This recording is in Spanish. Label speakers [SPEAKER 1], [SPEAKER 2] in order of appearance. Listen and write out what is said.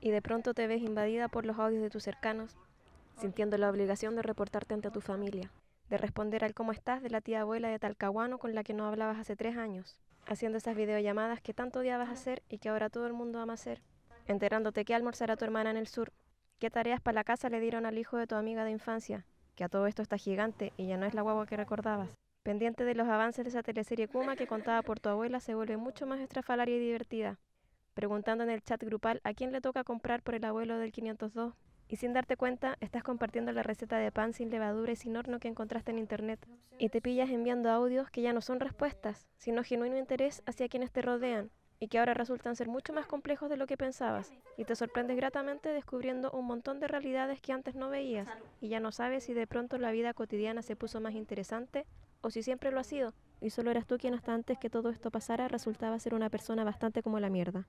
[SPEAKER 1] y de pronto te ves invadida por los audios de tus cercanos, sintiendo la obligación de reportarte ante tu familia, de responder al cómo estás de la tía abuela de Talcahuano con la que no hablabas hace tres años, haciendo esas videollamadas que tanto vas a hacer y que ahora todo el mundo ama hacer, enterándote qué almorzará tu hermana en el sur, qué tareas para la casa le dieron al hijo de tu amiga de infancia, que a todo esto está gigante y ya no es la guagua que recordabas. Pendiente de los avances de esa teleserie Kuma que contaba por tu abuela se vuelve mucho más estrafalaria y divertida, preguntando en el chat grupal a quién le toca comprar por el abuelo del 502. Y sin darte cuenta, estás compartiendo la receta de pan sin levadura y sin horno que encontraste en internet. Y te pillas enviando audios que ya no son respuestas, sino genuino interés hacia quienes te rodean, y que ahora resultan ser mucho más complejos de lo que pensabas, y te sorprendes gratamente descubriendo un montón de realidades que antes no veías, y ya no sabes si de pronto la vida cotidiana se puso más interesante o si siempre lo ha sido, y solo eras tú quien hasta antes que todo esto pasara resultaba ser una persona bastante como la mierda.